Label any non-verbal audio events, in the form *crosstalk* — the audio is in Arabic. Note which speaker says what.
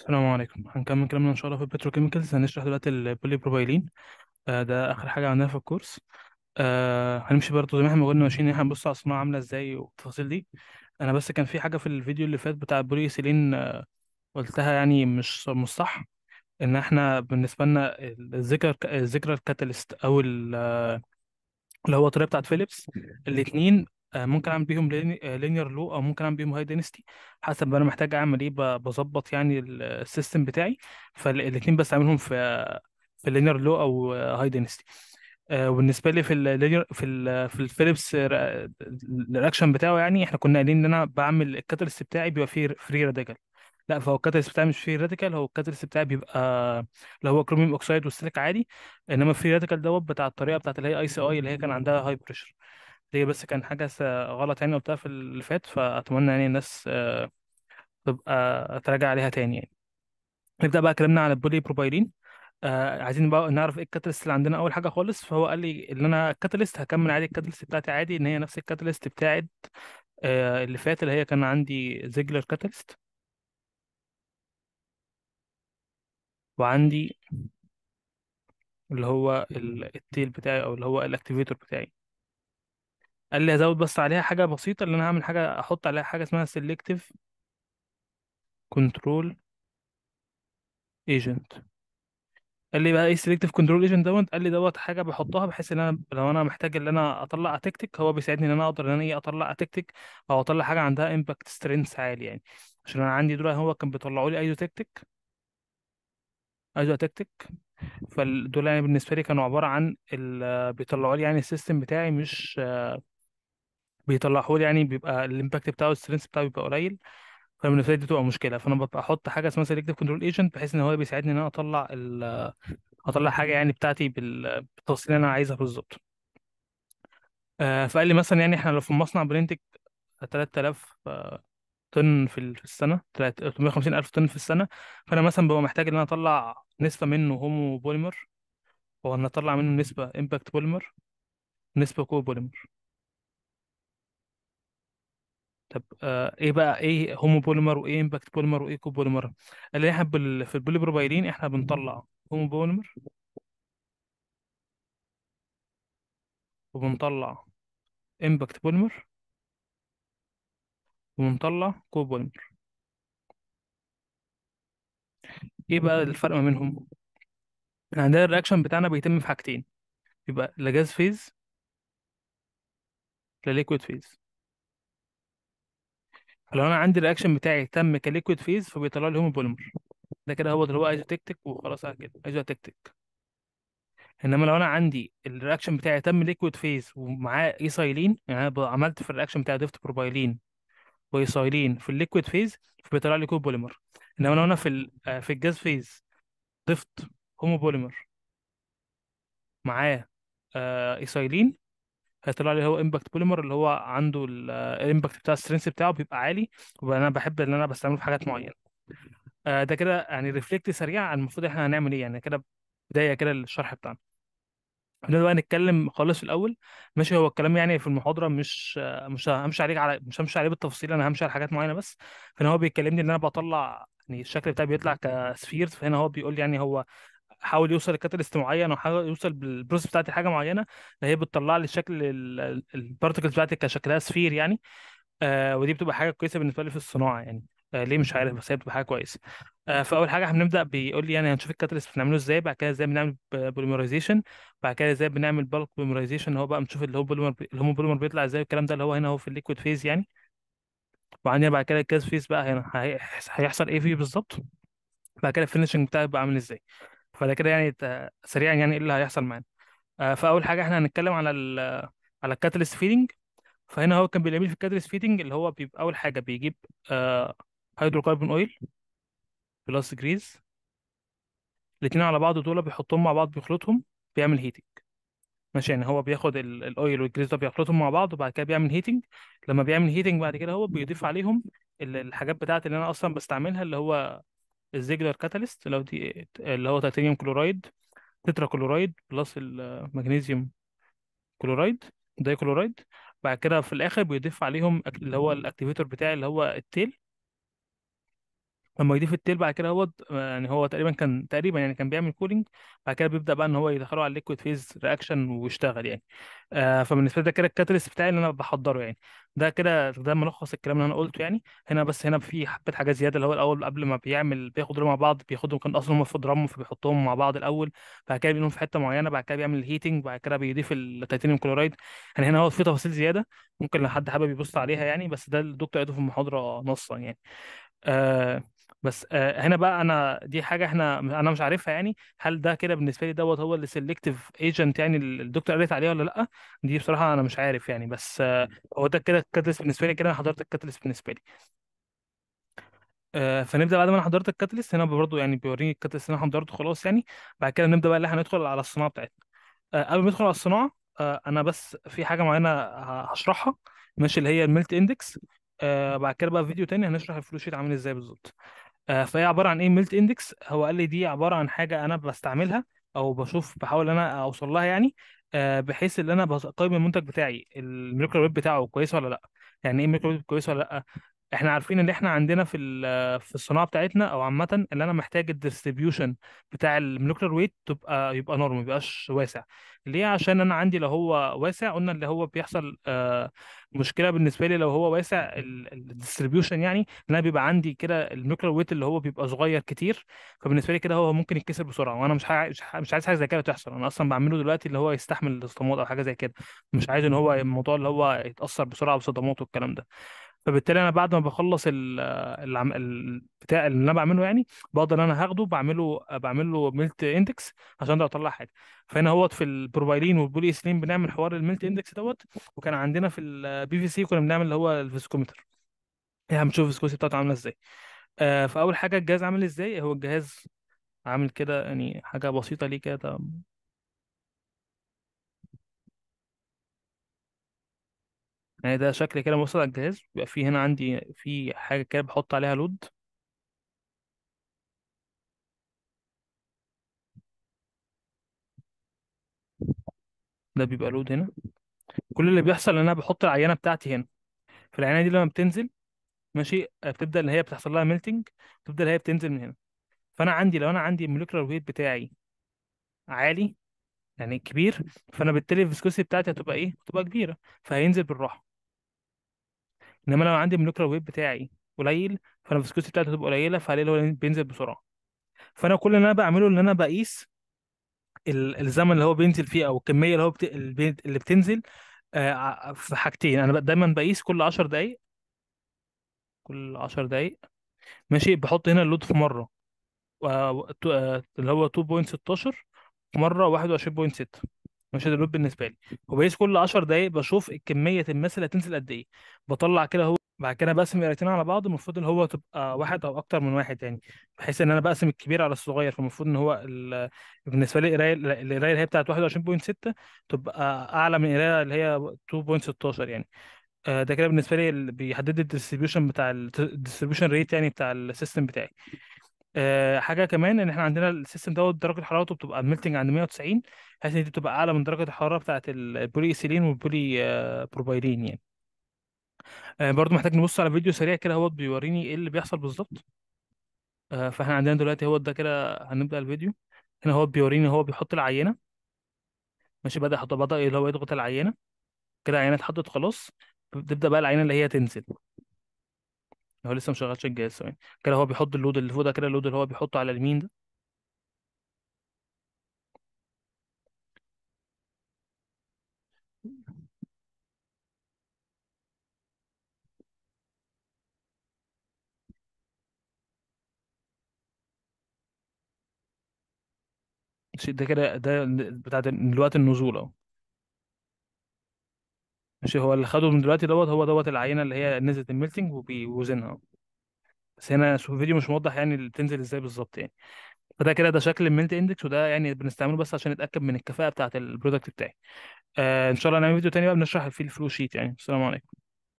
Speaker 1: السلام عليكم هنكمل كلامنا ان شاء الله في البتروكيميكالز هنشرح دلوقتي البولي بروبايلين آه ده اخر حاجه عندنا في الكورس آه هنمشي برضه زي ما احنا قلنا ماشيين ان احنا هنبص على الصناعه عامله ازاي والتفاصيل دي انا بس كان في حاجه في الفيديو اللي فات بتاع البولي سيلين آه قلتها يعني مش مش صح ان احنا بالنسبه لنا الذكر الذكرى الكاتاليست او آه، اللي هو الطريقه بتاعت فيليبس الاثنين آه، ممكن اعمل بيهم لينير لو آه، او ممكن اعمل بيهم هاي دينستي حسب انا محتاج اعمل ايه بظبط يعني السيستم بتاعي فالاثنين بستعملهم في في لينير لو او هاي آه، دينستي وبالنسبه لي في اللينير في الـ في الفيليبس الرياكشن بتاعه يعني احنا كنا قايلين ان انا بعمل الكاتاليست بتاعي بيبقى فيه فري راديكال لا فهو الكاتاليست بتاعي مش فري راديكال هو الكاتاليست بتاعي بيبقى اللي هو كروميوم اوكسيد وستريك عادي انما الفري راديكال دوت بتاع الطريقه بتاعت اللي هي اي سي اي اللي هي كان عندها هاي بريشر دي بس كان حاجة غلط يعني قلتها في اللي فات فأتمنى يعني الناس آه، تبقى تراجع عليها تاني يعني نبدأ بقى كلامنا على البولي بروبايلين آه، عايزين بقى نعرف ايه الكاتاليست اللي عندنا اول حاجه خالص فهو قال لي ان انا الكاتاليست هكمل عادي الكاتاليست بتاعتي عادي ان هي نفس الكاتاليست بتاعت آه، اللي فات اللي هي كان عندي زيجلر كاتاليست وعندي اللي هو التيل بتاعي او اللي هو الاكتيفيتور بتاعي قال لي ازود بس عليها حاجه بسيطه اللي انا هعمل حاجه احط عليها حاجه اسمها سيلكتيف كنترول ايجنت قال لي بقى ايه سيلكتيف كنترول ايجنت دوت قال لي دوت حاجه بحطها بحيث ان انا لو انا محتاج ان انا اطلع اتكتك هو بيساعدني ان انا اقدر ان انا ايه اطلع اتكتك او اطلع حاجه عندها امباكت سترينث عالي يعني عشان انا عندي دول هو كان بيطلعوا لي ايزو تكتك ايزو اتكتك فدول يعني بالنسبه لي كانوا عباره عن ال... بيطلعوا لي يعني السيستم بتاعي مش بيطلعوه لي يعني بيبقى الامباكت بتاعه السترينث بتاعه بيبقى قليل فانا لي دي بتبقى مشكله فانا ببقى احط حاجه اسمها سيلكتيف كنترول ايجنت بحيث ان هو بيساعدني ان انا اطلع ال *laughs* اطلع حاجه يعني بتاعتي بالتفاصيل اللي انا عايزها بالظبط آه، فقال لي مثلا يعني احنا لو في المصنع بننتج 3000 طن في السنه 350 الف طن في السنه فانا مثلا ببقى محتاج ان انا اطلع نسبه منه هومو بوليمر وان اطلع منه نسبه امباكت بوليمر ونسبه كو بوليمر طب آه ايه بقى ايه هومو بوليمر وايه امباكت بوليمر وايه كوبوليمر اللي احنا بال... في البوليبروبايلين احنا بنطلع هومو بوليمر وبنطلع امباكت بوليمر وبنطلع كوبوليمر ايه بقى الفرق ما بينهم احنا عندنا الرياكشن بتاعنا بيتم في حاجتين يبقى لا جاز فيز لا ليكويد فيز لو انا عندي الرياكشن بتاعي تم كليكويد فيز فبيطلع لي بوليمر ده كده هو اللي هو ايزوتكتيك وخلاص كده ايزوتكتيك انما لو انا عندي الرياكشن بتاعي تم ليكويد فيز ومعاه ايسايلين يعني انا عملت في الرياكشن بتاعي ضفت بروبايلين وايسايلين في الليكويد فيز فبيطلع لي كوبوليمر انما لو انا في آه، في الجاز فيز ضفت هومو بوليمر معاه ايسايلين آه، هيطلع لي هو امباكت بوليمر اللي هو عنده الامباكت بتاع السترينث بتاعه بيبقى عالي وانا بحب ان انا بستعمله في حاجات معينه آه، ده كده يعني ريفلكت سريع عن المفروض احنا هنعمل ايه يعني كده بدايه كده للشرح بتاعنا خلينا بقى نتكلم خالص في الاول ماشي هو الكلام يعني في المحاضره مش مش همشي عليك على مش همشي عليه بالتفصيل انا همشي على حاجات معينه بس فانا هو بيكلمني ان انا بطلع يعني الشكل بتاعي بيطلع كسفير فهنا هو بيقول لي يعني هو حاول يوصل لكاتاليست معين او حاول يوصل بالبروسيس بتاعتي حاجه معينه اللي هي بتطلع لي شكل البارتكلز بتاعتي كشكلها سفير يعني آه ودي بتبقى حاجه كويسه بالنسبه لي في الصناعه يعني آه ليه مش عارف بس هي بتبقى حاجه كويسه آه فاول حاجه هنبدا بيقول لي يعني هنشوف الكاتاليست بنعمله ازاي بعد كده ازاي بنعمل بوليمرايزيشن بعد كده ازاي بنعمل بلك بوليمرايزيشن هو بقى بنشوف اللي هو بوليمر بوليمر بيطلع ازاي والكلام ده اللي هو هنا هو في الليكويد فيز يعني وبعدين بعد كده الكاس فيز بقى هنا هيحصل ايه فيه بالظبط بعد كده الفينشنج بتاعي بقى عامل ازاي فده كده يعني سريعا يعني ايه اللي هيحصل معانا آه، فاول حاجه احنا هنتكلم على الـ على الكاتاليست فيدنج فهنا هو كان بيعمل في الكاتاليست فيدنج اللي هو بيبقى اول حاجه بيجيب هيدروكربون اويل بلس جريز الاتنين على بعض دول بيحطهم مع بعض بيخلطهم بيعمل هيتنج ماشي يعني هو بياخد الاويل والجريز ده بيخلطهم مع بعض وبعد كده بيعمل هيتنج لما بيعمل هيتنج بعد كده هو بيضيف عليهم الحاجات بتاعت اللي انا اصلا بستعملها اللي هو الزيجلر كاتاليست اللي هو دي اللي هو تيتانيوم كلورايد تترا كلورايد بلس المغنيسيوم كلورايد داي كلورايد بعد كده في الاخر بيضيف عليهم اللي هو الاكتيفيتور بتاعي اللي هو التيل لما يضيف التيل بعد كده هو يعني هو تقريبا كان تقريبا يعني كان بيعمل كولينج بعد كده بيبدا بقى ان هو يدخله على الليكويد فيز رياكشن ويشتغل يعني آه فبالنسبه لي ده كده الكاتاليست بتاعي اللي انا بحضره يعني ده كده ده ملخص الكلام اللي انا قلته يعني هنا بس هنا في حبه حاجات زياده اللي هو الاول قبل ما بيعمل بياخد دول مع بعض بياخدهم كان اصلا هم في درام فبيحطهم مع بعض الاول بعد كده بينهم في حته معينه بعد كده بيعمل الهيتنج بعد كده بيضيف التيتانيوم كلورايد يعني هنا هو في تفاصيل زياده ممكن لو حد حابب يبص عليها يعني بس ده الدكتور قايله في المحاضره نصا يعني آه بس آه، هنا بقى انا دي حاجه احنا انا مش عارفها يعني هل ده كده بالنسبه لي دوت هو السلكتيف ايجنت يعني الدكتور قالت عليه ولا لا دي بصراحه انا مش عارف يعني بس آه، هو ده كده الكاتلست بالنسبه لي كده انا حضرت الكاتلست بالنسبه لي آه، فنبدا بعد ما انا حضرت الكاتلست هنا برضه يعني بيوريني الكاتلست اللي انا حضرته خلاص يعني بعد كده نبدا بقى اللي احنا ندخل على الصناعه بتاعتنا قبل ما ندخل على الصناعه انا بس في حاجه معينه هشرحها ماشي اللي هي الميلت اندكس بعد كده بقى في فيديو تاني هنشرح الفلو شيت عامل ازاي بالظبط آه، فهي عباره عن ايه ميلت اندكس هو قال لي دي عباره عن حاجه انا بستعملها او بشوف بحاول ان انا اوصل لها يعني آه، بحيث ان انا بقيم المنتج بتاعي الميكرو ويب بتاعه كويس ولا لا يعني ايه ميكرو ويب كويس ولا لا احنا عارفين ان احنا عندنا في في الصناعه بتاعتنا او عامه اللي انا محتاج الديستريبيوشن بتاع المولكيولر ويت تبقى يبقى نورمال ما يبقاش واسع ليه عشان انا عندي لو هو واسع قلنا اللي هو بيحصل آه مشكله بالنسبه لي لو هو واسع الديستريبيوشن يعني ان انا بيبقى عندي كده المولكيولر ويت اللي هو بيبقى صغير كتير فبالنسبه لي كده هو ممكن يتكسر بسرعه وانا مش مش عايز حاجه زي كده تحصل انا اصلا بعمله دلوقتي اللي هو يستحمل الصدمات او حاجه زي كده مش عايز ان هو الموضوع اللي هو يتاثر بسرعه بصدمات والكلام ده فبالتالي انا بعد ما بخلص ال ال بتاع اللي انا بعمله يعني بقدر ان انا هاخده بعمله بعمل له ميلت اندكس عشان اقدر اطلع حاجه فهنا هو في البروبايلين والبولي اثنين بنعمل حوار الميلت اندكس دوت وكان عندنا في البي في سي كنا بنعمل اللي هو الفيسكومتر يعني هنشوف الفيسكوسي بتاعته عامله ازاي آه، فاول حاجه الجهاز عامل ازاي هو الجهاز عامل كده يعني حاجه بسيطه ليه كده يعني ده شكل كده موصل على الجهاز بيبقى في هنا عندي في حاجة كده بحط عليها لود ده بيبقى لود هنا كل اللي بيحصل ان انا بحط العينة بتاعتي هنا فالعينة دي لما بتنزل ماشي بتبدأ ان هي بتحصل لها ميلتنج بتبدأ ان هي بتنزل من هنا فانا عندي لو انا عندي الموليكولار ويت بتاعي عالي يعني كبير فانا بالتالي الفيسكوسيتي بتاعتي هتبقى ايه؟ هتبقى كبيره فهينزل بالراحه انما لو عندي الموليكولر ويت بتاعي قليل فانا فالفيسكوستي بتاعته تبقى قليله فعليه اللي هو بينزل بسرعه فانا كل اللي انا بعمله ان انا بقيس الزمن اللي هو بينزل فيه او الكميه اللي هو بت... اللي بتنزل آه، في حاجتين انا دايما بقيس كل 10 دقائق كل 10 دقائق ماشي بحط هنا اللود في مره آه... آه، اللي هو 2.16 مره 21.6 ماشي ديلوب بالنسبه لي وبقيس كل 10 دقائق بشوف كميه الماس اللي هتنزل قد ايه بطلع كده هو بعد كده بقسم القرايتين على بعض المفروض ان هو تبقى واحد او اكتر من واحد يعني بحيث ان انا بقسم الكبير على الصغير فالمفروض ان هو ال... بالنسبه لي القرايه القرايه اللي هي بتاعت 21.6 تبقى اعلى من القرايه اللي هي 2.16 يعني آه، ده كده بالنسبه لي بيحدد الديستريبيوشن بتاع الديستريبيوشن ريت يعني بتاع السيستم بتاعي آه، حاجه كمان ان احنا عندنا السيستم دوت درجه حرارته بتبقى ميلتنج عند 190 بحيث ان دي بتبقى اعلى من درجه الحراره بتاعه البولي ايثيلين والبولي آه، بروبايلين يعني آه، برضو محتاج نبص على فيديو سريع كده هو بيوريني ايه اللي بيحصل بالظبط فاحنا عندنا دلوقتي هو ده كده هنبدا الفيديو هنا هو بيوريني هو بيحط العينه ماشي بدا يحط بدا اللي هو يضغط العينه كده العينه اتحطت خلاص بتبدا بقى العينه اللي هي تنزل هو لسه مشغلش الجهاز ثواني كده هو بيحط اللود اللي فوق ده كده اللود اللي هو بيحطه على اليمين ده ده كده ده بتاع دلوقتي النزول اهو مش هو اللي خده من دلوقتي دوت هو دوت العينه اللي هي نزلت الميلتنج وبيوزنها بس هنا شوف الفيديو مش موضح يعني اللي بتنزل ازاي بالظبط يعني فده كده ده شكل الميلت اندكس وده يعني بنستعمله بس عشان نتاكد من الكفاءه بتاعه البرودكت بتاعي آه ان شاء الله نعمل فيديو تاني بقى بنشرح فيه الفلو شيت يعني السلام عليكم